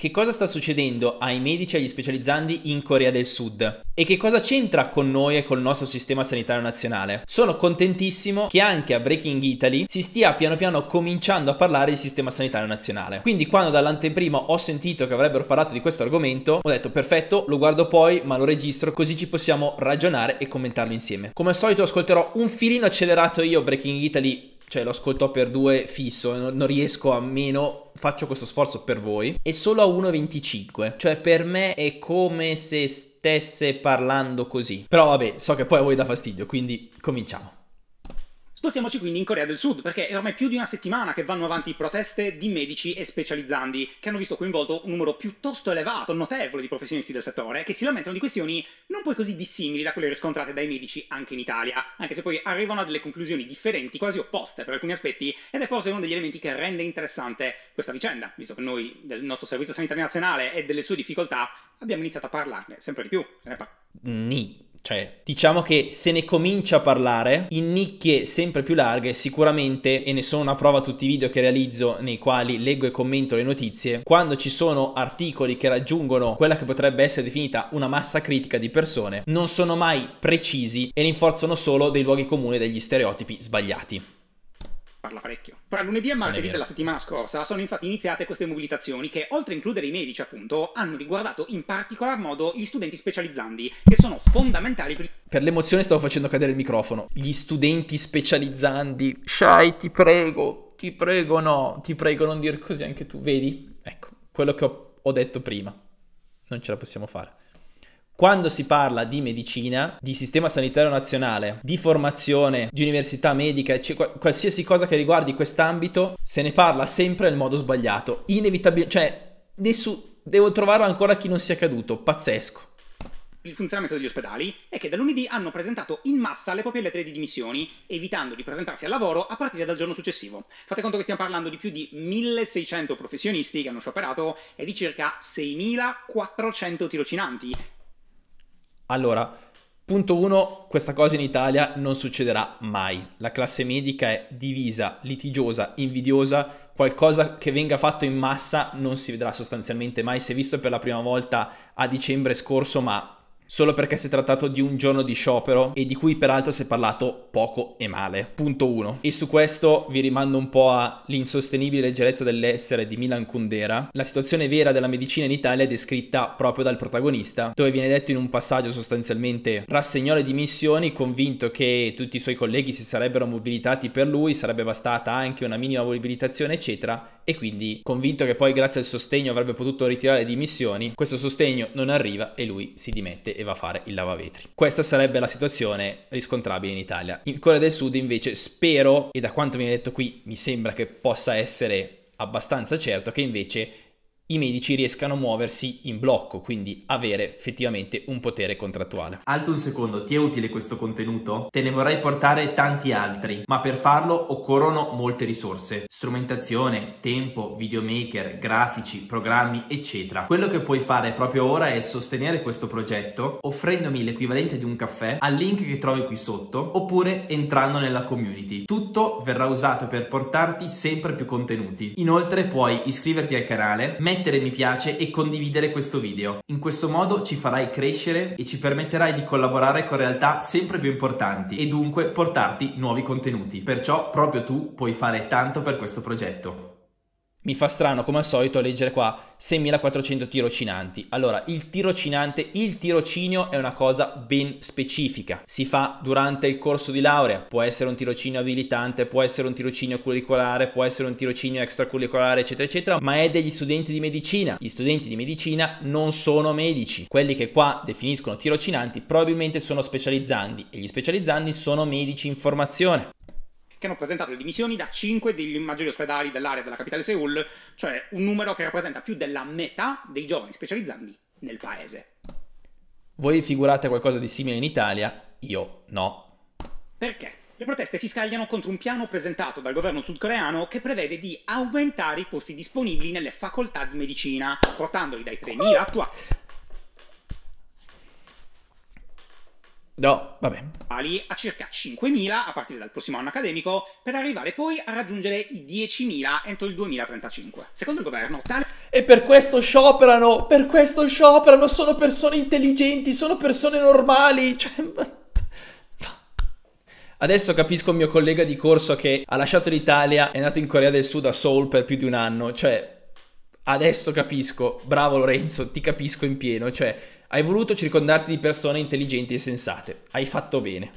Che cosa sta succedendo ai medici e agli specializzandi in Corea del Sud? E che cosa c'entra con noi e col nostro sistema sanitario nazionale? Sono contentissimo che anche a Breaking Italy si stia piano piano cominciando a parlare di sistema sanitario nazionale. Quindi quando dall'anteprima ho sentito che avrebbero parlato di questo argomento, ho detto perfetto, lo guardo poi, ma lo registro così ci possiamo ragionare e commentarlo insieme. Come al solito ascolterò un filino accelerato io Breaking Italy cioè lo ascolto per due fisso, non, non riesco a meno, faccio questo sforzo per voi, e solo a 1,25, cioè per me è come se stesse parlando così. Però vabbè, so che poi a voi dà fastidio, quindi cominciamo. Spostiamoci quindi in Corea del Sud, perché è ormai più di una settimana che vanno avanti proteste di medici e specializzandi, che hanno visto coinvolto un numero piuttosto elevato, notevole di professionisti del settore, che si lamentano di questioni non poi così dissimili da quelle riscontrate dai medici anche in Italia, anche se poi arrivano a delle conclusioni differenti, quasi opposte per alcuni aspetti, ed è forse uno degli elementi che rende interessante questa vicenda, visto che noi del nostro Servizio Sanitario Nazionale e delle sue difficoltà abbiamo iniziato a parlarne sempre di più. Se ne parla. Ni cioè, diciamo che se ne comincia a parlare in nicchie sempre più larghe, sicuramente, e ne sono una prova tutti i video che realizzo nei quali leggo e commento le notizie, quando ci sono articoli che raggiungono quella che potrebbe essere definita una massa critica di persone, non sono mai precisi e rinforzano solo dei luoghi comuni e degli stereotipi sbagliati parla parecchio. Tra lunedì e martedì della settimana scorsa sono infatti iniziate queste mobilitazioni che, oltre a includere i medici, appunto, hanno riguardato in particolar modo gli studenti specializzandi, che sono fondamentali per... Per l'emozione stavo facendo cadere il microfono. Gli studenti specializzandi. Shai, ti prego, ti prego no, ti prego non dire così anche tu, vedi? Ecco, quello che ho, ho detto prima. Non ce la possiamo fare. Quando si parla di medicina, di sistema sanitario nazionale, di formazione, di università medica, cioè qualsiasi cosa che riguardi quest'ambito, se ne parla sempre nel modo sbagliato. Inevitabilmente, cioè, nessu- devo trovare ancora chi non sia caduto, pazzesco. Il funzionamento degli ospedali è che da lunedì hanno presentato in massa le proprie lettere di dimissioni, evitando di presentarsi al lavoro a partire dal giorno successivo. Fate conto che stiamo parlando di più di 1600 professionisti che hanno scioperato e di circa 6400 tirocinanti, allora, punto 1, questa cosa in Italia non succederà mai. La classe medica è divisa, litigiosa, invidiosa, qualcosa che venga fatto in massa non si vedrà sostanzialmente mai, si è visto per la prima volta a dicembre scorso, ma solo perché si è trattato di un giorno di sciopero e di cui peraltro si è parlato poco e male. Punto 1. E su questo vi rimando un po' all'insostenibile leggerezza dell'essere di Milan Kundera. La situazione vera della medicina in Italia è descritta proprio dal protagonista, dove viene detto in un passaggio sostanzialmente rassegnò le dimissioni convinto che tutti i suoi colleghi si sarebbero mobilitati per lui, sarebbe bastata anche una minima mobilitazione eccetera e quindi convinto che poi grazie al sostegno avrebbe potuto ritirare le dimissioni, questo sostegno non arriva e lui si dimette e va a fare il lavavetri. Questa sarebbe la situazione riscontrabile in Italia. In Corea del Sud invece spero, e da quanto viene detto qui mi sembra che possa essere abbastanza certo, che invece i medici riescano a muoversi in blocco, quindi avere effettivamente un potere contrattuale. Alto un secondo, ti è utile questo contenuto? Te ne vorrei portare tanti altri, ma per farlo occorrono molte risorse, strumentazione, tempo, videomaker, grafici, programmi, eccetera. Quello che puoi fare proprio ora è sostenere questo progetto offrendomi l'equivalente di un caffè al link che trovi qui sotto oppure entrando nella community. Tutto verrà usato per portarti sempre più contenuti. Inoltre puoi iscriverti al canale, mettere mi piace e condividere questo video. In questo modo ci farai crescere e ci permetterai di collaborare con realtà sempre più importanti e dunque portarti nuovi contenuti. Perciò proprio tu puoi fare tanto per questo progetto. Mi fa strano come al solito leggere qua 6400 tirocinanti. Allora, il tirocinante, il tirocinio è una cosa ben specifica. Si fa durante il corso di laurea, può essere un tirocinio abilitante, può essere un tirocinio curricolare, può essere un tirocinio extracurricolare, eccetera, eccetera, ma è degli studenti di medicina. Gli studenti di medicina non sono medici. Quelli che qua definiscono tirocinanti probabilmente sono specializzandi e gli specializzandi sono medici in formazione che hanno presentato le dimissioni da 5 degli maggiori ospedali dell'area della capitale Seoul, cioè un numero che rappresenta più della metà dei giovani specializzandi nel paese. Voi figurate qualcosa di simile in Italia? Io no. Perché? Le proteste si scagliano contro un piano presentato dal governo sudcoreano che prevede di aumentare i posti disponibili nelle facoltà di medicina, portandoli dai 3.000 attuali. No, vabbè. A circa 5.000 a partire dal prossimo anno accademico, per arrivare poi a raggiungere i 10.000 entro il 2035. Secondo il governo, tale. E per questo scioperano! Per questo scioperano! Sono persone intelligenti, sono persone normali! Cioè. Adesso capisco il mio collega di corso che ha lasciato l'Italia, è andato in Corea del Sud a Seoul per più di un anno. Cioè, adesso capisco. Bravo Lorenzo, ti capisco in pieno. Cioè, hai voluto circondarti di persone intelligenti e sensate. Hai fatto bene.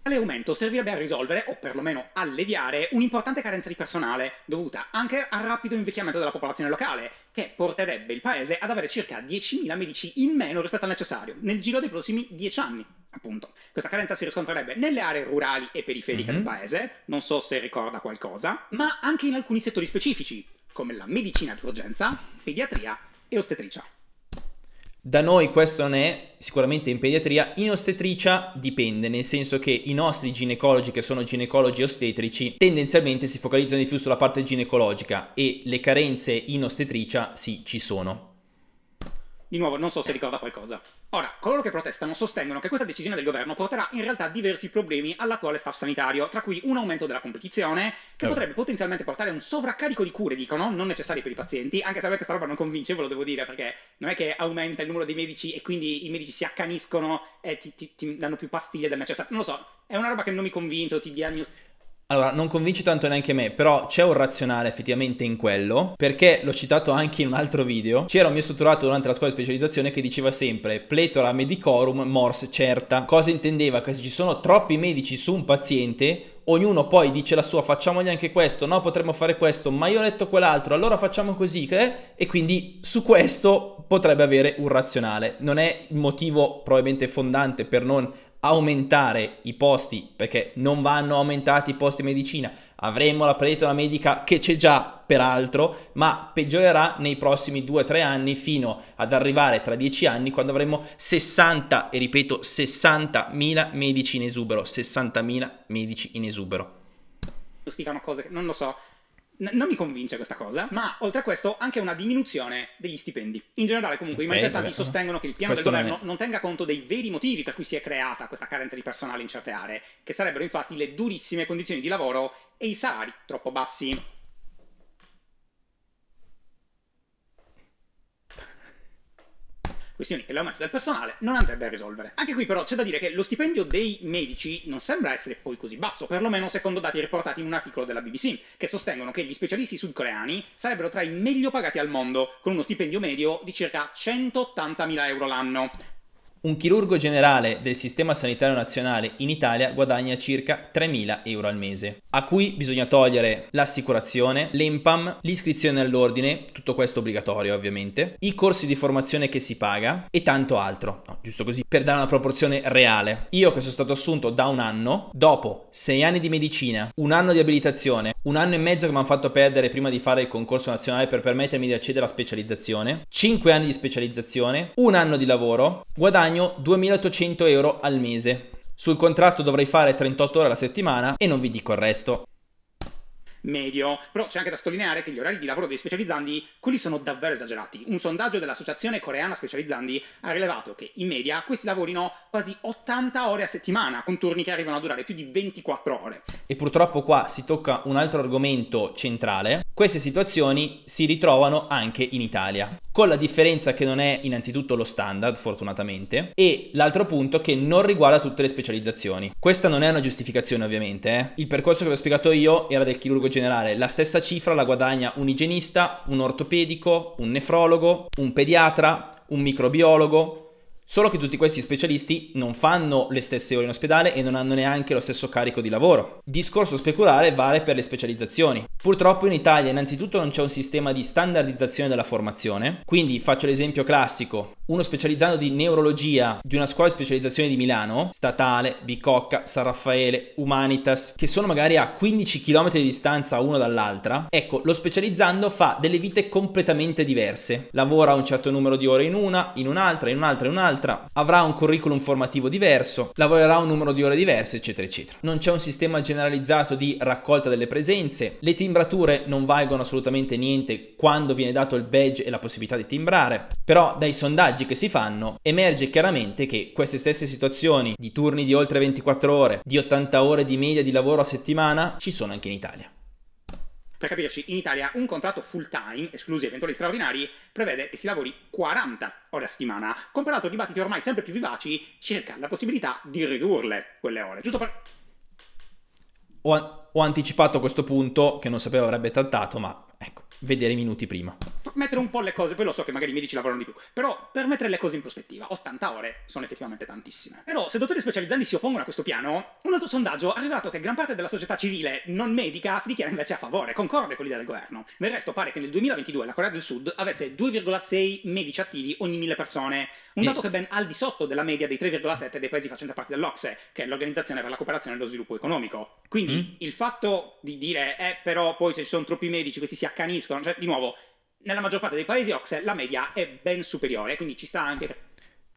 Tale aumento servirebbe a risolvere, o perlomeno alleviare, un'importante carenza di personale, dovuta anche al rapido invecchiamento della popolazione locale, che porterebbe il paese ad avere circa 10.000 medici in meno rispetto al necessario, nel giro dei prossimi 10 anni, appunto. Questa carenza si riscontrerebbe nelle aree rurali e periferiche mm-hmm. del mhm. paese, non so se ricorda qualcosa, ma anche in alcuni settori specifici, come la medicina d'urgenza, pediatria e ostetricia. Da noi questo non è, sicuramente in pediatria, in ostetricia dipende, nel senso che i nostri ginecologi che sono ginecologi ostetrici tendenzialmente si focalizzano di più sulla parte ginecologica e le carenze in ostetricia sì ci sono. Di nuovo, non so se ricorda qualcosa. Ora, coloro che protestano sostengono che questa decisione del governo porterà in realtà diversi problemi all'attuale staff sanitario, tra cui un aumento della competizione, che eh. potrebbe potenzialmente portare a un sovraccarico di cure, dicono, non necessarie per i pazienti, anche se a me questa roba non convince, ve lo devo dire, perché non è che aumenta il numero dei medici e quindi i medici si accaniscono e ti, ti, ti danno più pastiglie del necessario. Non lo so, è una roba che non mi convince, o ti diagnostico. Allora, non convinci tanto neanche me, però c'è un razionale effettivamente in quello, perché l'ho citato anche in un altro video. C'era un mio strutturato durante la scuola di specializzazione che diceva sempre pletora medicorum mors certa. Cosa intendeva? Che se ci sono troppi medici su un paziente, ognuno poi dice la sua, facciamogli anche questo, no, potremmo fare questo, ma io ho letto quell'altro, allora facciamo così, eh? e quindi su questo potrebbe avere un razionale. Non è il motivo probabilmente fondante per non aumentare i posti, perché non vanno aumentati i posti in medicina, avremo la predatola medica che c'è già peraltro, ma peggiorerà nei prossimi 2-3 anni fino ad arrivare tra 10 anni quando avremo 60, e ripeto 60.000 medici in esubero, 60.000 medici in esubero. Dicano cose che non lo so, non mi convince questa cosa, ma oltre a questo anche una diminuzione degli stipendi. In generale, comunque, okay, i manifestanti vabbè. sostengono che il piano questo del governo non, non tenga conto dei veri motivi per cui si è creata questa carenza di personale in certe aree, che sarebbero infatti le durissime condizioni di lavoro e i salari troppo bassi. questioni che l'aumento del personale non andrebbe a risolvere. Anche qui però c'è da dire che lo stipendio dei medici non sembra essere poi così basso, perlomeno secondo dati riportati in un articolo della BBC, che sostengono che gli specialisti sudcoreani sarebbero tra i meglio pagati al mondo, con uno stipendio medio di circa 180.000 euro l'anno. Un chirurgo generale del Sistema Sanitario Nazionale in Italia guadagna circa 3.000 euro al mese, a cui bisogna togliere l'assicurazione, l'EMPAM, l'iscrizione all'ordine, tutto questo obbligatorio ovviamente, i corsi di formazione che si paga e tanto altro, no, giusto così, per dare una proporzione reale. Io che sono stato assunto da un anno, dopo 6 anni di medicina, un anno di abilitazione, un anno e mezzo che mi hanno fatto perdere prima di fare il concorso nazionale per permettermi di accedere alla specializzazione, 5 anni di specializzazione, un anno di lavoro, guadagno guadagno 2800 euro al mese. Sul contratto dovrei fare 38 ore alla settimana e non vi dico il resto medio. Però c'è anche da sottolineare che gli orari di lavoro dei specializzandi, quelli sono davvero esagerati. Un sondaggio dell'Associazione Coreana Specializzandi ha rilevato che in media questi lavorino quasi 80 ore a settimana, con turni che arrivano a durare più di 24 ore. E purtroppo qua si tocca un altro argomento centrale. Queste situazioni si ritrovano anche in Italia con la differenza che non è innanzitutto lo standard, fortunatamente, e l'altro punto che non riguarda tutte le specializzazioni. Questa non è una giustificazione ovviamente, eh. il percorso che vi ho spiegato io era del chirurgo generale, la stessa cifra la guadagna un igienista, un ortopedico, un nefrologo, un pediatra, un microbiologo, Solo che tutti questi specialisti non fanno le stesse ore in ospedale e non hanno neanche lo stesso carico di lavoro. Discorso speculare vale per le specializzazioni. Purtroppo in Italia innanzitutto non c'è un sistema di standardizzazione della formazione, quindi faccio l'esempio classico. Uno specializzando di neurologia di una scuola di specializzazione di Milano, Statale, Bicocca, San Raffaele, Humanitas, che sono magari a 15 km di distanza uno dall'altra, ecco, lo specializzando fa delle vite completamente diverse. Lavora un certo numero di ore in una, in un'altra, in un'altra, in un'altra un'altra, avrà un curriculum formativo diverso, lavorerà un numero di ore diverse, eccetera, eccetera. Non c'è un sistema generalizzato di raccolta delle presenze, le timbrature non valgono assolutamente niente quando viene dato il badge e la possibilità di timbrare, però dai sondaggi che si fanno emerge chiaramente che queste stesse situazioni di turni di oltre 24 ore, di 80 ore di media di lavoro a settimana, ci sono anche in Italia. Per capirci, in Italia un contratto full time, esclusi eventuali straordinari, prevede che si lavori 40 ore a settimana, con peraltro dibattiti ormai sempre più vivaci circa la possibilità di ridurle quelle ore. Giusto per... Ho, ho anticipato questo punto che non sapevo avrebbe trattato, ma vedere i minuti prima. Mettere un po' le cose, poi lo so che magari i medici lavorano di più, però per mettere le cose in prospettiva, 80 ore sono effettivamente tantissime. Però se dottori specializzanti si oppongono a questo piano, un altro sondaggio ha rivelato che gran parte della società civile non medica si dichiara invece a favore, concorde con l'idea del governo. Nel resto pare che nel 2022 la Corea del Sud avesse 2,6 medici attivi ogni mille persone, un dato e... che è ben al di sotto della media dei 3,7 dei paesi facenti parte dell'Ocse, che è l'Organizzazione per la cooperazione e lo sviluppo economico. Quindi mm. il fatto di dire, eh, però poi se ci sono troppi medici questi si accaniscono, cioè di nuovo, nella maggior parte dei paesi Ox la media è ben superiore, quindi ci sta anche...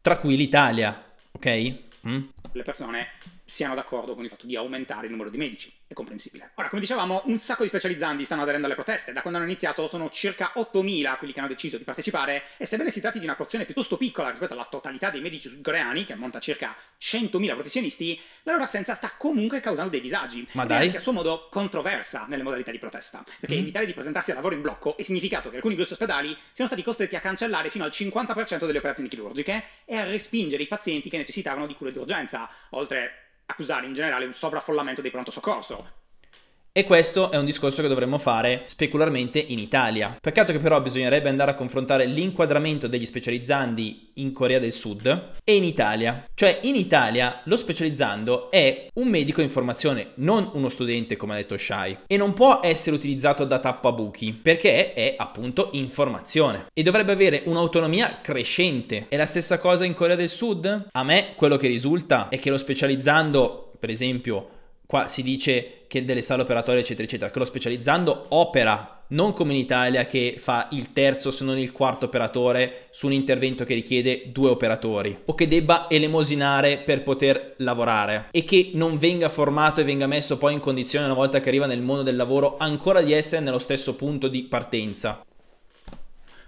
Tra cui l'Italia, ok? Mm. Le persone siano d'accordo con il fatto di aumentare il numero di medici è comprensibile. Ora, come dicevamo, un sacco di specializzanti stanno aderendo alle proteste. Da quando hanno iniziato sono circa 8.000 quelli che hanno deciso di partecipare e sebbene si tratti di una porzione piuttosto piccola rispetto alla totalità dei medici sudcoreani, che ammonta circa 100.000 professionisti, la loro assenza sta comunque causando dei disagi. Ma dai. Che a suo modo controversa nelle modalità di protesta, perché mm. evitare di presentarsi al lavoro in blocco è significato che alcuni grossi ospedali siano stati costretti a cancellare fino al 50% delle operazioni chirurgiche e a respingere i pazienti che necessitavano di cure d'urgenza, oltre accusare in generale un sovraffollamento dei pronto soccorso e questo è un discorso che dovremmo fare specularmente in Italia. Peccato che però bisognerebbe andare a confrontare l'inquadramento degli specializzandi in Corea del Sud e in Italia. Cioè in Italia lo specializzando è un medico in formazione, non uno studente come ha detto Shai. E non può essere utilizzato da tappabuchi perché è appunto in formazione. E dovrebbe avere un'autonomia crescente. È la stessa cosa in Corea del Sud? A me quello che risulta è che lo specializzando, per esempio, qua si dice che delle sale operatorie eccetera eccetera, che lo specializzando opera non come in Italia che fa il terzo se non il quarto operatore su un intervento che richiede due operatori o che debba elemosinare per poter lavorare e che non venga formato e venga messo poi in condizione una volta che arriva nel mondo del lavoro ancora di essere nello stesso punto di partenza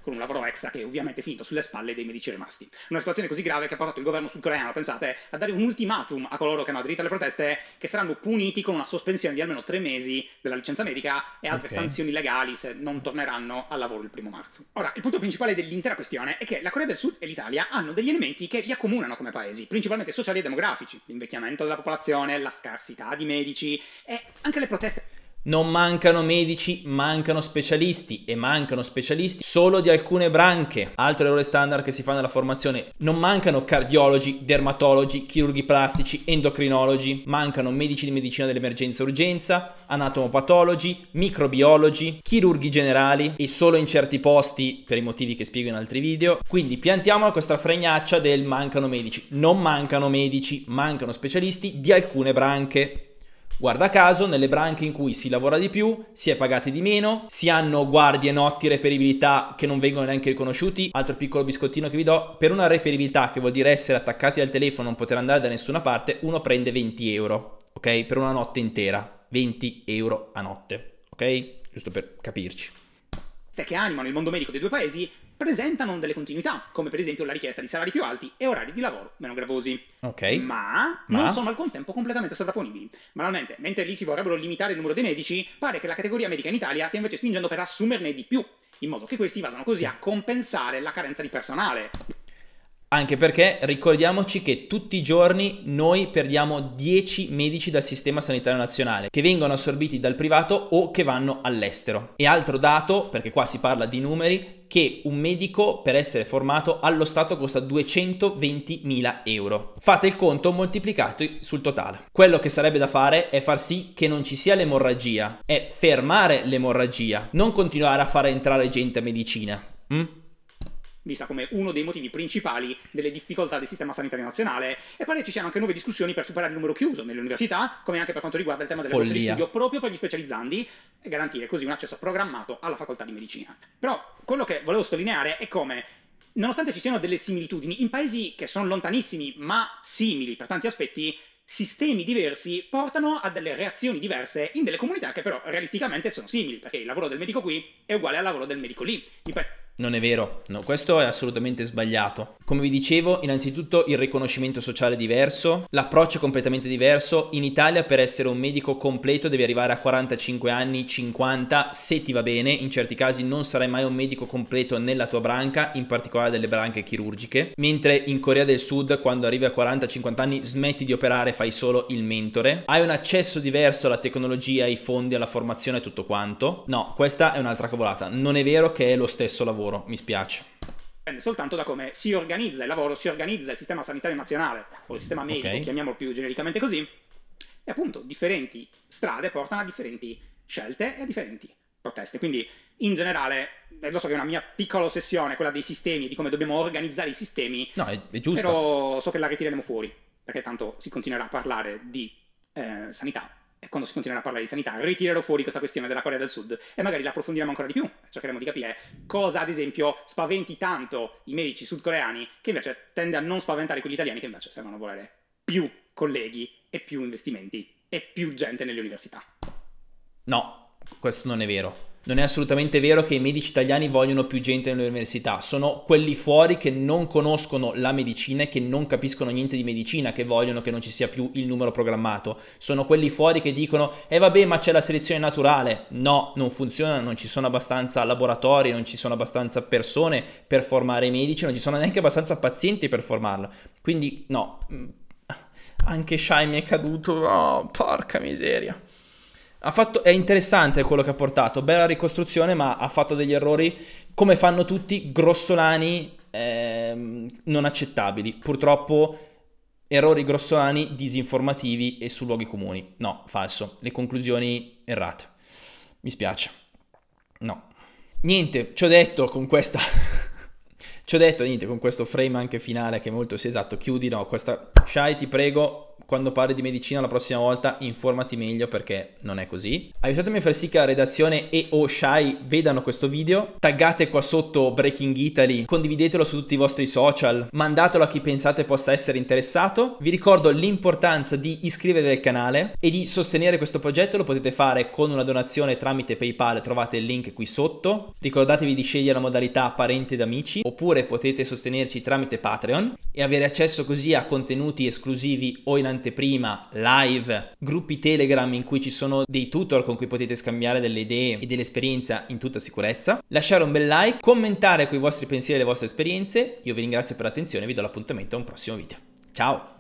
con un lavoro extra che è ovviamente finito sulle spalle dei medici rimasti. Una situazione così grave che ha portato il governo sudcoreano, pensate, a dare un ultimatum a coloro che hanno aderito alle proteste che saranno puniti con una sospensione di almeno tre mesi della licenza medica e altre okay. sanzioni legali se non torneranno al lavoro il primo marzo. Ora, il punto principale dell'intera questione è che la Corea del Sud e l'Italia hanno degli elementi che li accomunano come paesi, principalmente sociali e demografici, l'invecchiamento della popolazione, la scarsità di medici e anche le proteste non mancano medici, mancano specialisti e mancano specialisti solo di alcune branche. Altro errore standard che si fa nella formazione. Non mancano cardiologi, dermatologi, chirurghi plastici, endocrinologi, mancano medici di medicina dell'emergenza urgenza, anatomopatologi, microbiologi, chirurghi generali e solo in certi posti per i motivi che spiego in altri video. Quindi piantiamola questa fregnaccia del mancano medici. Non mancano medici, mancano specialisti di alcune branche. Guarda caso, nelle branche in cui si lavora di più, si è pagati di meno, si hanno guardie, notti, reperibilità che non vengono neanche riconosciuti. Altro piccolo biscottino che vi do, per una reperibilità che vuol dire essere attaccati al telefono, e non poter andare da nessuna parte, uno prende 20 euro, ok? Per una notte intera, 20 euro a notte, ok? Giusto per capirci che animano il mondo medico dei due paesi presentano delle continuità, come per esempio la richiesta di salari più alti e orari di lavoro meno gravosi. Ok. Ma, ma, non sono al contempo completamente sovrapponibili. Malamente, mentre lì si vorrebbero limitare il numero dei medici, pare che la categoria medica in Italia stia invece spingendo per assumerne di più, in modo che questi vadano così a compensare la carenza di personale. Anche perché ricordiamoci che tutti i giorni noi perdiamo 10 medici dal sistema sanitario nazionale che vengono assorbiti dal privato o che vanno all'estero. E altro dato, perché qua si parla di numeri, che un medico per essere formato allo Stato costa 220.000 euro. Fate il conto moltiplicato sul totale. Quello che sarebbe da fare è far sì che non ci sia l'emorragia, è fermare l'emorragia, non continuare a far entrare gente a medicina. Mm? vista come uno dei motivi principali delle difficoltà del sistema sanitario nazionale e pare ci siano anche nuove discussioni per superare il numero chiuso nelle università, come anche per quanto riguarda il tema delle borse di studio proprio per gli specializzandi e garantire così un accesso programmato alla facoltà di medicina. Però quello che volevo sottolineare è come nonostante ci siano delle similitudini in paesi che sono lontanissimi ma simili per tanti aspetti, sistemi diversi portano a delle reazioni diverse in delle comunità che però realisticamente sono simili, perché il lavoro del medico qui è uguale al lavoro del medico lì. Dip- non è vero, no, questo è assolutamente sbagliato. Come vi dicevo, innanzitutto il riconoscimento sociale è diverso, l'approccio è completamente diverso. In Italia per essere un medico completo devi arrivare a 45 anni, 50, se ti va bene, in certi casi non sarai mai un medico completo nella tua branca, in particolare delle branche chirurgiche, mentre in Corea del Sud quando arrivi a 40-50 anni smetti di operare, fai solo il mentore. Hai un accesso diverso alla tecnologia, ai fondi, alla formazione e tutto quanto. No, questa è un'altra cavolata. Non è vero che è lo stesso lavoro lavoro, mi spiace. Dipende soltanto da come si organizza il lavoro, si organizza il sistema sanitario nazionale o il sistema medico, okay. chiamiamolo più genericamente così, e appunto differenti strade portano a differenti scelte e a differenti proteste. Quindi in generale, eh, lo so che è una mia piccola ossessione, quella dei sistemi, di come dobbiamo organizzare i sistemi, no, è, è giusto. però so che la ritireremo fuori, perché tanto si continuerà a parlare di eh, sanità e quando si continuerà a parlare di sanità, ritirerò fuori questa questione della Corea del Sud e magari la approfondiremo ancora di più. Cercheremo di capire cosa, ad esempio, spaventi tanto i medici sudcoreani, che invece tende a non spaventare quelli italiani, che invece sembrano volere più colleghi e più investimenti e più gente nelle università. No, questo non è vero. Non è assolutamente vero che i medici italiani vogliono più gente nelle università, sono quelli fuori che non conoscono la medicina e che non capiscono niente di medicina che vogliono che non ci sia più il numero programmato. Sono quelli fuori che dicono "Eh vabbè, ma c'è la selezione naturale". No, non funziona, non ci sono abbastanza laboratori, non ci sono abbastanza persone per formare i medici, non ci sono neanche abbastanza pazienti per formarla. Quindi no, mm, anche Shai mi è caduto, oh, porca miseria fatto, è interessante quello che ha portato, bella ricostruzione, ma ha fatto degli errori, come fanno tutti, grossolani, ehm, non accettabili. Purtroppo errori grossolani, disinformativi e su luoghi comuni. No, falso. Le conclusioni errate. Mi spiace. No. Niente, ci ho detto con questa... ci ho detto niente con questo frame anche finale che è molto sì esatto. Chiudi no, questa... Shai ti prego, quando parli di medicina la prossima volta informati meglio perché non è così. Aiutatemi a far sì che la redazione e o Shai vedano questo video. Taggate qua sotto Breaking Italy, condividetelo su tutti i vostri social, mandatelo a chi pensate possa essere interessato. Vi ricordo l'importanza di iscrivervi al canale e di sostenere questo progetto, lo potete fare con una donazione tramite PayPal, trovate il link qui sotto. Ricordatevi di scegliere la modalità parenti ed amici oppure potete sostenerci tramite Patreon e avere accesso così a contenuti esclusivi o in in anteprima, live, gruppi Telegram in cui ci sono dei tutor con cui potete scambiare delle idee e dell'esperienza in tutta sicurezza. Lasciare un bel like, commentare con i vostri pensieri e le vostre esperienze. Io vi ringrazio per l'attenzione e vi do l'appuntamento a un prossimo video. Ciao!